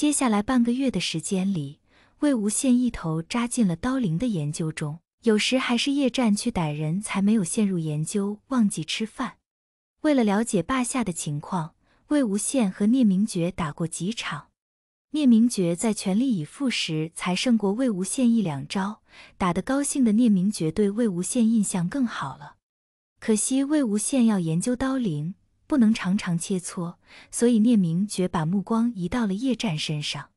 接下来半个月的时间里，魏无羡一头扎进了刀灵的研究中，有时还是夜战去逮人才没有陷入研究忘记吃饭。为了了解霸下的情况，魏无羡和聂明珏打过几场，聂明珏在全力以赴时才胜过魏无羡一两招，打得高兴的聂明珏对魏无羡印象更好了。可惜魏无羡要研究刀灵。不能常常切磋，所以聂明觉把目光移到了叶战身上。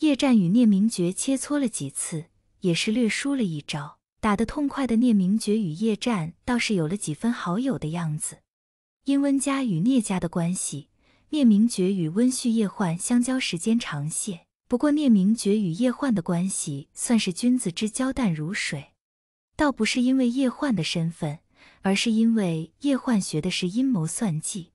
叶战与聂明觉切磋了几次，也是略输了一招。打得痛快的聂明觉与叶战倒是有了几分好友的样子。因温家与聂家的关系，聂明觉与温旭叶焕相交时间长些。不过聂明觉与叶焕的关系算是君子之交淡如水，倒不是因为叶焕的身份。而是因为叶幻学的是阴谋算计，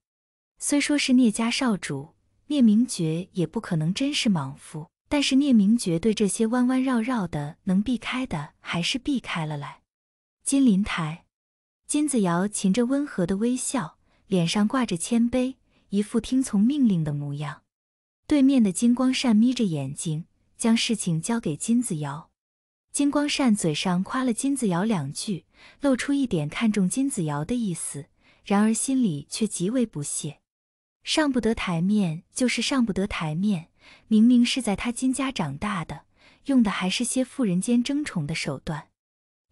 虽说是聂家少主聂明觉，也不可能真是莽夫，但是聂明觉对这些弯弯绕绕的，能避开的还是避开了来。金林台，金子瑶噙着温和的微笑，脸上挂着谦卑，一副听从命令的模样。对面的金光善眯着眼睛，将事情交给金子瑶。金光善嘴上夸了金子瑶两句，露出一点看重金子瑶的意思，然而心里却极为不屑。上不得台面就是上不得台面，明明是在他金家长大的，用的还是些妇人间争宠的手段。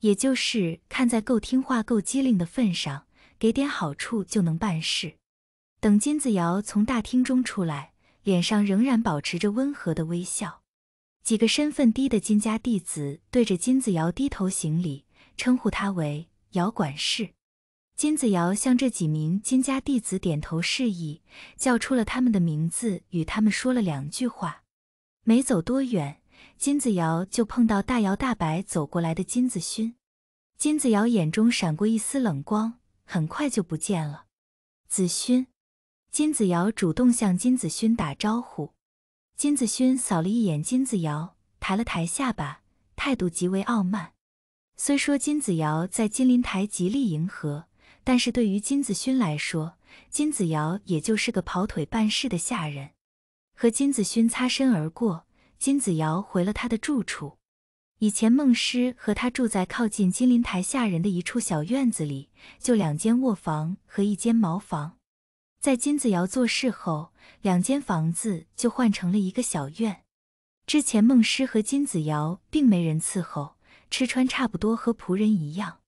也就是看在够听话、够机灵的份上，给点好处就能办事。等金子瑶从大厅中出来，脸上仍然保持着温和的微笑。几个身份低的金家弟子对着金子瑶低头行礼，称呼他为姚管事。金子瑶向这几名金家弟子点头示意，叫出了他们的名字，与他们说了两句话。没走多远，金子瑶就碰到大摇大摆走过来的金子勋。金子瑶眼中闪过一丝冷光，很快就不见了。子勋，金子瑶主动向金子勋打招呼。金子勋扫了一眼金子瑶，抬了抬下巴，态度极为傲慢。虽说金子瑶在金陵台极力迎合，但是对于金子勋来说，金子瑶也就是个跑腿办事的下人。和金子勋擦身而过，金子瑶回了他的住处。以前孟师和他住在靠近金陵台下人的一处小院子里，就两间卧房和一间茅房。在金子瑶做事后，两间房子就换成了一个小院。之前孟师和金子瑶并没人伺候，吃穿差不多和仆人一样。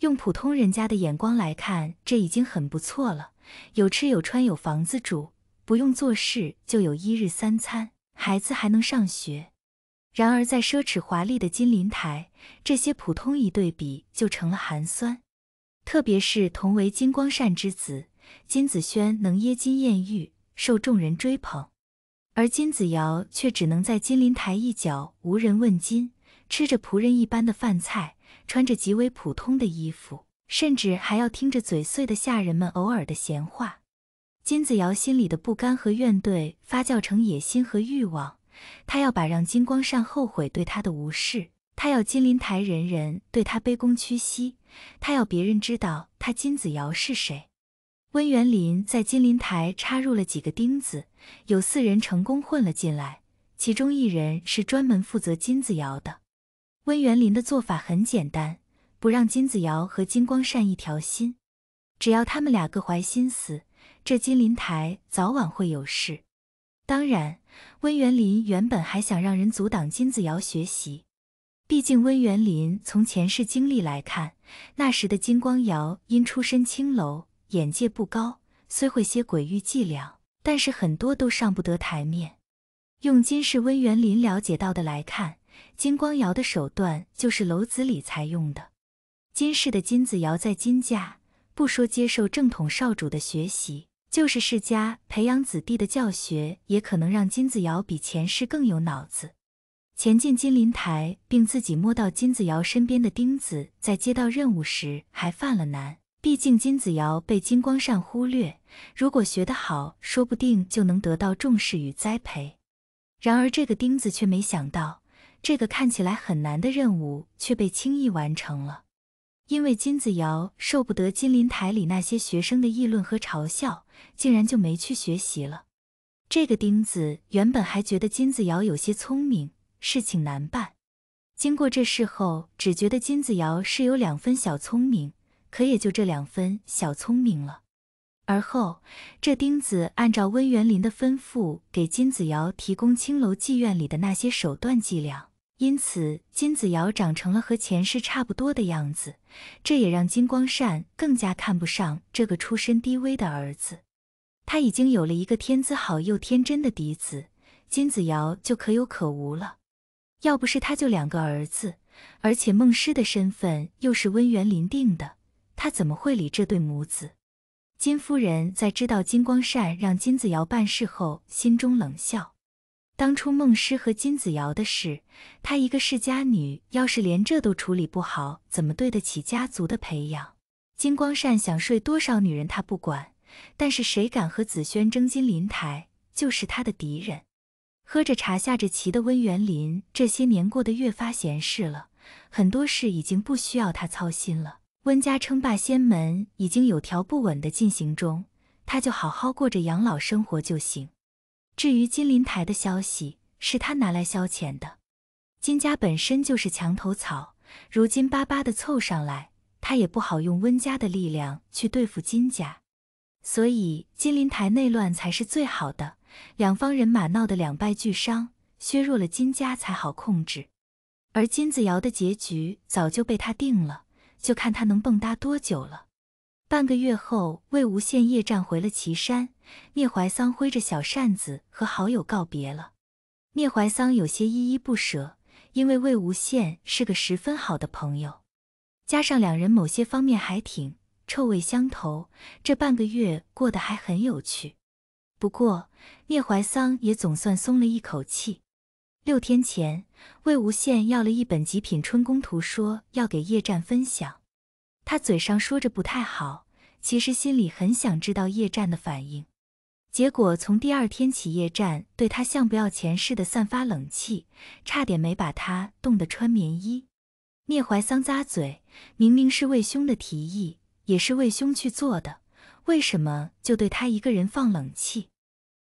用普通人家的眼光来看，这已经很不错了：有吃有穿，有房子住，不用做事就有一日三餐，孩子还能上学。然而，在奢侈华丽的金陵台，这些普通一对比就成了寒酸。特别是同为金光善之子。金子轩能捏金艳玉，受众人追捧，而金子瑶却只能在金陵台一角无人问津，吃着仆人一般的饭菜，穿着极为普通的衣服，甚至还要听着嘴碎的下人们偶尔的闲话。金子瑶心里的不甘和怨怼发酵成野心和欲望，他要把让金光善后悔对他的无视，他要金陵台人人对他卑躬屈膝，他要别人知道他金子瑶是谁。温元林在金陵台插入了几个钉子，有四人成功混了进来。其中一人是专门负责金子瑶的。温元林的做法很简单，不让金子瑶和金光善一条心，只要他们俩各怀心思，这金陵台早晚会有事。当然，温元林原本还想让人阻挡金子瑶学习，毕竟温元林从前世经历来看，那时的金光瑶因出身青楼。眼界不高，虽会些诡域伎俩，但是很多都上不得台面。用金氏温元林了解到的来看，金光瑶的手段就是楼子里才用的。金氏的金子瑶在金家，不说接受正统少主的学习，就是世家培养子弟的教学，也可能让金子瑶比前世更有脑子。前进金林台，并自己摸到金子瑶身边的钉子，在接到任务时还犯了难。毕竟金子瑶被金光善忽略，如果学得好，说不定就能得到重视与栽培。然而这个钉子却没想到，这个看起来很难的任务却被轻易完成了。因为金子瑶受不得金陵台里那些学生的议论和嘲笑，竟然就没去学习了。这个钉子原本还觉得金子瑶有些聪明，事情难办。经过这事后，只觉得金子瑶是有两分小聪明。可也就这两分小聪明了。而后，这钉子按照温元林的吩咐，给金子瑶提供青楼妓院里的那些手段伎俩，因此金子瑶长成了和前世差不多的样子。这也让金光善更加看不上这个出身低微的儿子。他已经有了一个天资好又天真的嫡子，金子瑶就可有可无了。要不是他就两个儿子，而且孟师的身份又是温元林定的。他怎么会理这对母子？金夫人在知道金光善让金子瑶办事后，心中冷笑。当初孟师和金子瑶的事，她一个世家女，要是连这都处理不好，怎么对得起家族的培养？金光善想睡多少女人，他不管，但是谁敢和紫萱争金陵台，就是他的敌人。喝着茶下着棋的温元林，这些年过得越发闲适了，很多事已经不需要他操心了。温家称霸仙门已经有条不紊的进行中，他就好好过着养老生活就行。至于金林台的消息，是他拿来消遣的。金家本身就是墙头草，如今巴巴的凑上来，他也不好用温家的力量去对付金家。所以金林台内乱才是最好的，两方人马闹得两败俱伤，削弱了金家才好控制。而金子瑶的结局早就被他定了。就看他能蹦跶多久了。半个月后，魏无羡夜战回了岐山，聂怀桑挥着小扇子和好友告别了。聂怀桑有些依依不舍，因为魏无羡是个十分好的朋友，加上两人某些方面还挺臭味相投，这半个月过得还很有趣。不过，聂怀桑也总算松了一口气。六天前，魏无羡要了一本《极品春宫图》，说要给叶战分享。他嘴上说着不太好，其实心里很想知道叶战的反应。结果从第二天起，叶战对他像不要钱似的散发冷气，差点没把他冻得穿棉衣。聂怀桑咂嘴，明明是魏兄的提议，也是魏兄去做的，为什么就对他一个人放冷气？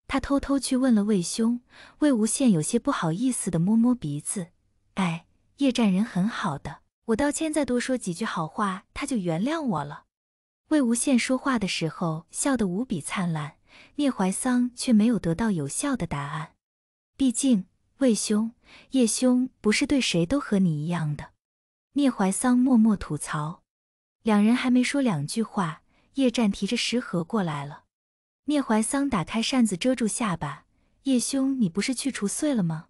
他偷偷去问了魏兄，魏无羡有些不好意思的摸摸鼻子，哎，叶战人很好的，我道歉再多说几句好话，他就原谅我了。魏无羡说话的时候笑得无比灿烂，聂怀桑却没有得到有效的答案。毕竟魏兄、叶兄不是对谁都和你一样的。聂怀桑默默吐槽，两人还没说两句话，叶战提着食盒过来了。聂怀桑打开扇子遮住下巴，叶兄，你不是去除碎了吗？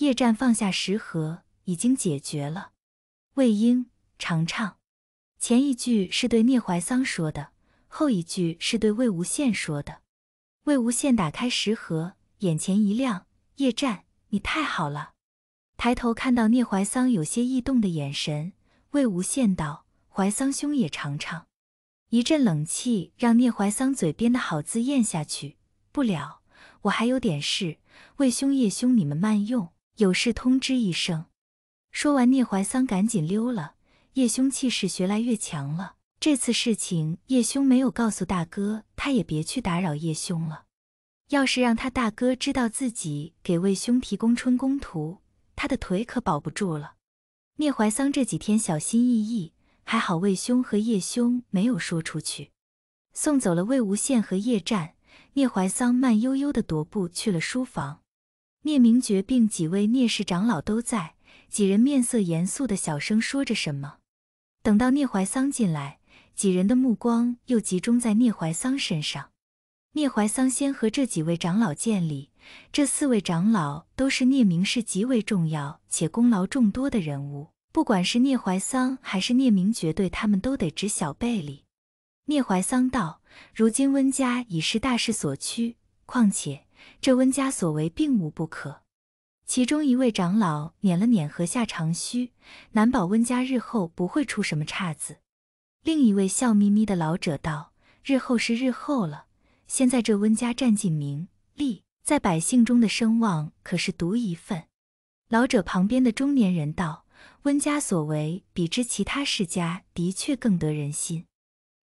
叶战放下食盒，已经解决了。魏婴，尝尝。前一句是对聂怀桑说的，后一句是对魏无羡说的。魏无羡打开食盒，眼前一亮。叶战，你太好了。抬头看到聂怀桑有些异动的眼神，魏无羡道：“怀桑兄也尝尝。”一阵冷气让聂怀桑嘴边的好字咽下去不了，我还有点事。魏兄、叶兄，你们慢用，有事通知一声。说完，聂怀桑赶紧溜了。叶兄气势学来越强了。这次事情叶兄没有告诉大哥，他也别去打扰叶兄了。要是让他大哥知道自己给魏兄提供春宫图，他的腿可保不住了。聂怀桑这几天小心翼翼。还好魏兄和叶兄没有说出去。送走了魏无羡和叶战，聂怀桑慢悠悠的踱步去了书房。聂明觉病，几位聂氏长老都在，几人面色严肃的小声说着什么。等到聂怀桑进来，几人的目光又集中在聂怀桑身上。聂怀桑先和这几位长老见礼，这四位长老都是聂明氏极为重要且功劳众多的人物。不管是聂怀桑还是聂明觉，对他们都得指小辈里。聂怀桑道：“如今温家已是大势所趋，况且这温家所为并无不可。”其中一位长老捻了捻颌下长须，难保温家日后不会出什么岔子。另一位笑眯眯的老者道：“日后是日后了，现在这温家占尽名利，在百姓中的声望可是独一份。”老者旁边的中年人道。温家所为比之其他世家的确更得人心。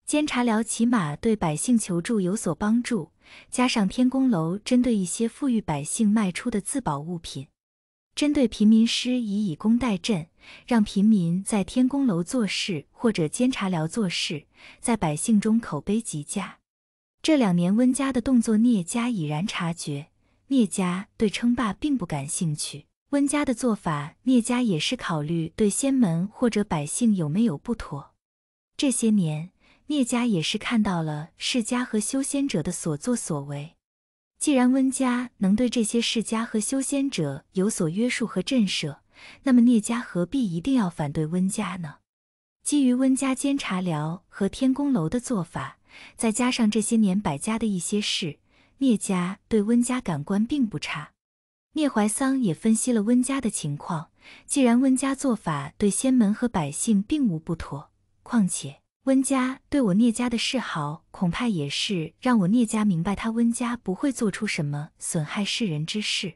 监察僚起码对百姓求助有所帮助，加上天宫楼针对一些富裕百姓卖出的自保物品，针对平民师以以工代赈，让平民在天宫楼做事或者监察僚做事，在百姓中口碑极佳。这两年温家的动作，聂家已然察觉。聂家对称霸并不感兴趣。温家的做法，聂家也是考虑对仙门或者百姓有没有不妥。这些年，聂家也是看到了世家和修仙者的所作所为。既然温家能对这些世家和修仙者有所约束和震慑，那么聂家何必一定要反对温家呢？基于温家监察寮和天宫楼的做法，再加上这些年百家的一些事，聂家对温家感官并不差。聂怀桑也分析了温家的情况。既然温家做法对仙门和百姓并无不妥，况且温家对我聂家的示好，恐怕也是让我聂家明白他温家不会做出什么损害世人之事。